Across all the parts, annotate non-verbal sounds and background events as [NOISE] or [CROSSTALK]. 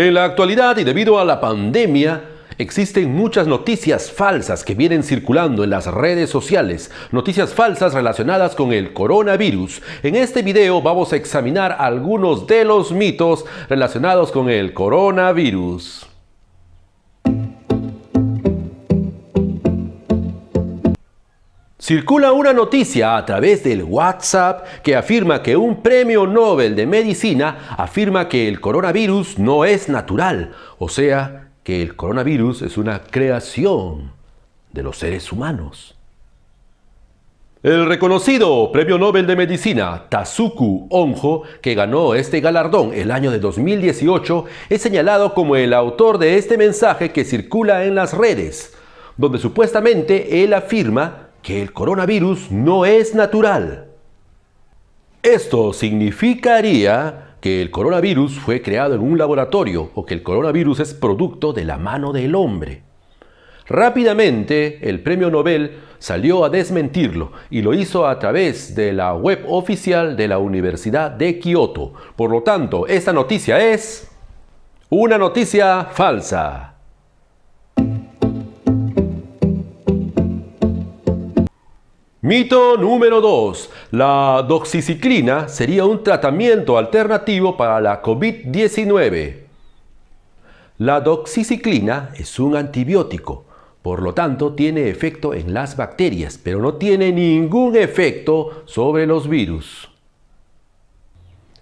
En la actualidad y debido a la pandemia, Existen muchas noticias falsas que vienen circulando en las redes sociales, noticias falsas relacionadas con el coronavirus. En este video vamos a examinar algunos de los mitos relacionados con el coronavirus. Circula una noticia a través del WhatsApp que afirma que un premio Nobel de Medicina afirma que el coronavirus no es natural, o sea, que el coronavirus es una creación de los seres humanos. El reconocido Premio Nobel de Medicina Tazuku Onjo, que ganó este galardón el año de 2018, es señalado como el autor de este mensaje que circula en las redes, donde supuestamente él afirma que el coronavirus no es natural. Esto significaría que el coronavirus fue creado en un laboratorio o que el coronavirus es producto de la mano del hombre. Rápidamente, el premio Nobel salió a desmentirlo y lo hizo a través de la web oficial de la Universidad de Kioto. Por lo tanto, esta noticia es una noticia falsa. Mito número 2. La doxiciclina sería un tratamiento alternativo para la COVID-19. La doxiciclina es un antibiótico, por lo tanto tiene efecto en las bacterias, pero no tiene ningún efecto sobre los virus.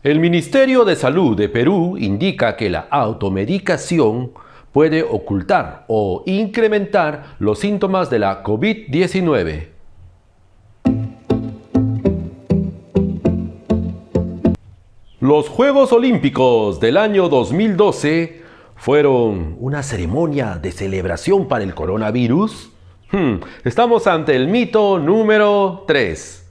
El Ministerio de Salud de Perú indica que la automedicación puede ocultar o incrementar los síntomas de la COVID-19. Los Juegos Olímpicos del año 2012 fueron una ceremonia de celebración para el coronavirus. Hmm, estamos ante el mito número 3.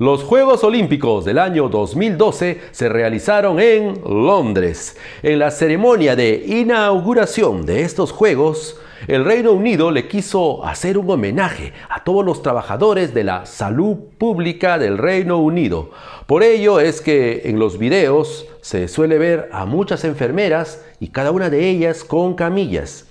Los Juegos Olímpicos del año 2012 se realizaron en Londres. En la ceremonia de inauguración de estos Juegos, el Reino Unido le quiso hacer un homenaje a todos los trabajadores de la salud pública del Reino Unido. Por ello es que en los videos se suele ver a muchas enfermeras y cada una de ellas con camillas.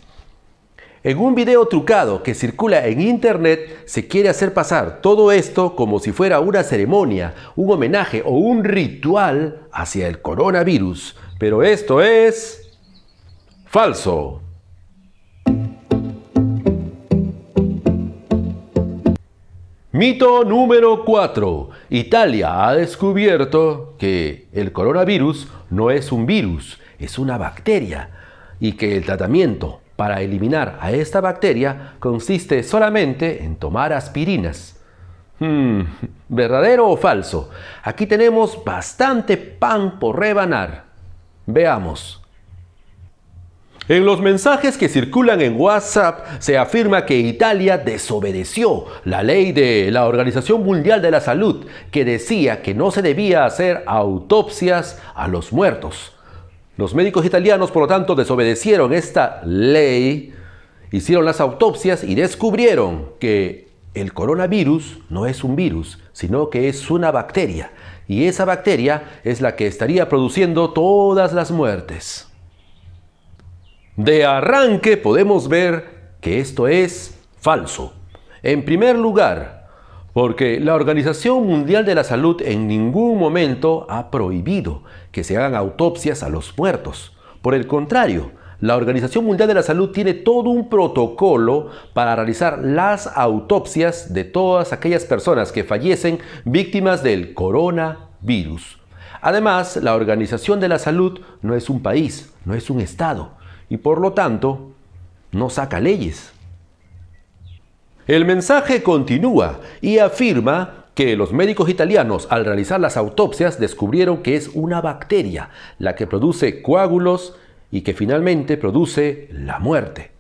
En un video trucado que circula en internet se quiere hacer pasar todo esto como si fuera una ceremonia, un homenaje o un ritual hacia el coronavirus. Pero esto es falso. Mito número 4. Italia ha descubierto que el coronavirus no es un virus, es una bacteria y que el tratamiento para eliminar a esta bacteria consiste solamente en tomar aspirinas. Hmm, [LAUGHS] ¿Verdadero o falso? Aquí tenemos bastante pan por rebanar. Veamos. En los mensajes que circulan en WhatsApp se afirma que Italia desobedeció la ley de la Organización Mundial de la Salud que decía que no se debía hacer autopsias a los muertos. Los médicos italianos, por lo tanto, desobedecieron esta ley, hicieron las autopsias y descubrieron que el coronavirus no es un virus, sino que es una bacteria. Y esa bacteria es la que estaría produciendo todas las muertes. De arranque podemos ver que esto es falso. En primer lugar, porque la Organización Mundial de la Salud en ningún momento ha prohibido que se hagan autopsias a los muertos. Por el contrario, la Organización Mundial de la Salud tiene todo un protocolo para realizar las autopsias de todas aquellas personas que fallecen víctimas del coronavirus. Además, la Organización de la Salud no es un país, no es un estado y por lo tanto no saca leyes. El mensaje continúa y afirma que los médicos italianos al realizar las autopsias descubrieron que es una bacteria la que produce coágulos y que finalmente produce la muerte.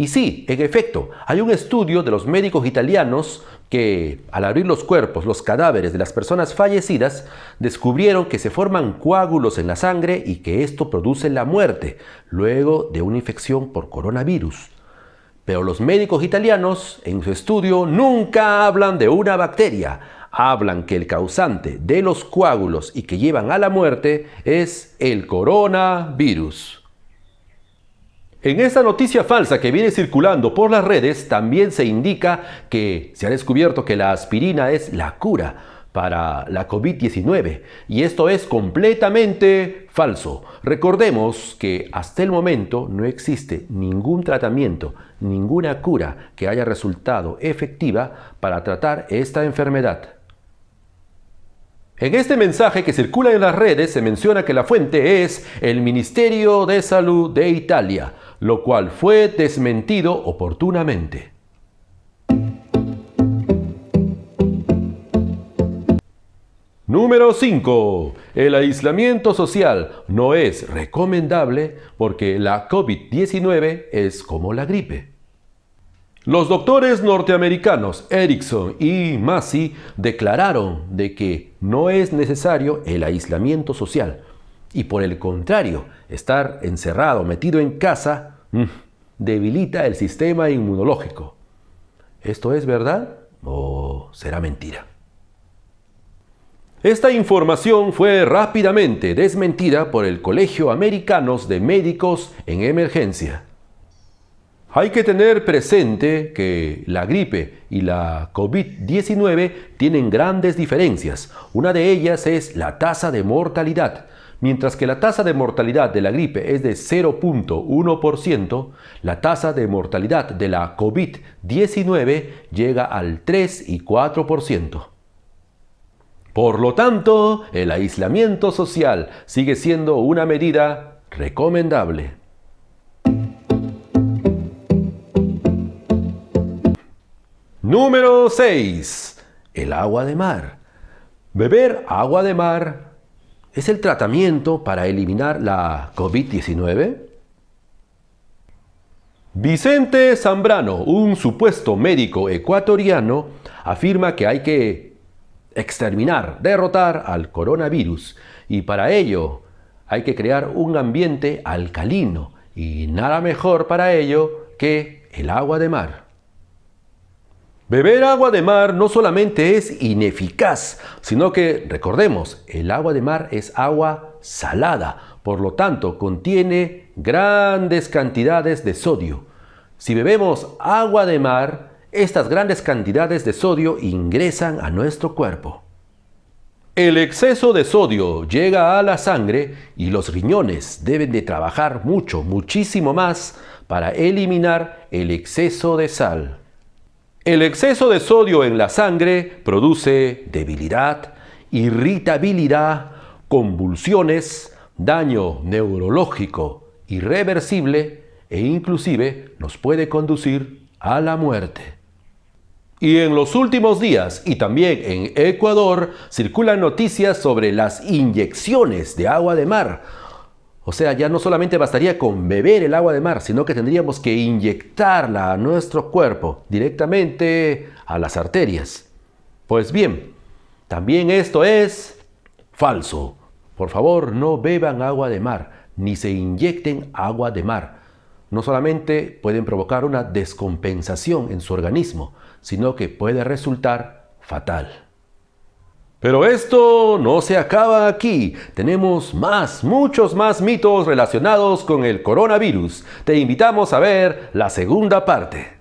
Y sí, en efecto, hay un estudio de los médicos italianos que, al abrir los cuerpos, los cadáveres de las personas fallecidas, descubrieron que se forman coágulos en la sangre y que esto produce la muerte luego de una infección por coronavirus. Pero los médicos italianos, en su estudio, nunca hablan de una bacteria. Hablan que el causante de los coágulos y que llevan a la muerte es el coronavirus. En esta noticia falsa que viene circulando por las redes también se indica que se ha descubierto que la aspirina es la cura para la COVID-19 y esto es completamente falso. Recordemos que hasta el momento no existe ningún tratamiento, ninguna cura que haya resultado efectiva para tratar esta enfermedad. En este mensaje que circula en las redes se menciona que la fuente es el Ministerio de Salud de Italia lo cual fue desmentido oportunamente. Número 5. El aislamiento social no es recomendable porque la COVID-19 es como la gripe. Los doctores norteamericanos Erickson y Massey declararon de que no es necesario el aislamiento social y por el contrario, estar encerrado, metido en casa, mm, debilita el sistema inmunológico. ¿Esto es verdad o será mentira? Esta información fue rápidamente desmentida por el Colegio Americanos de Médicos en Emergencia. Hay que tener presente que la gripe y la COVID-19 tienen grandes diferencias. Una de ellas es la tasa de mortalidad. Mientras que la tasa de mortalidad de la gripe es de 0.1%, la tasa de mortalidad de la COVID-19 llega al 3 y 4%. Por lo tanto, el aislamiento social sigue siendo una medida recomendable. Número 6. El agua de mar. Beber agua de mar ¿Es el tratamiento para eliminar la COVID-19? Vicente Zambrano, un supuesto médico ecuatoriano, afirma que hay que exterminar, derrotar al coronavirus y para ello hay que crear un ambiente alcalino y nada mejor para ello que el agua de mar. Beber agua de mar no solamente es ineficaz, sino que, recordemos, el agua de mar es agua salada, por lo tanto contiene grandes cantidades de sodio. Si bebemos agua de mar, estas grandes cantidades de sodio ingresan a nuestro cuerpo. El exceso de sodio llega a la sangre y los riñones deben de trabajar mucho, muchísimo más para eliminar el exceso de sal. El exceso de sodio en la sangre produce debilidad, irritabilidad, convulsiones, daño neurológico irreversible e inclusive nos puede conducir a la muerte. Y en los últimos días y también en Ecuador circulan noticias sobre las inyecciones de agua de mar, o sea, ya no solamente bastaría con beber el agua de mar, sino que tendríamos que inyectarla a nuestro cuerpo directamente a las arterias. Pues bien, también esto es falso. Por favor, no beban agua de mar, ni se inyecten agua de mar. No solamente pueden provocar una descompensación en su organismo, sino que puede resultar fatal. Pero esto no se acaba aquí. Tenemos más, muchos más mitos relacionados con el coronavirus. Te invitamos a ver la segunda parte.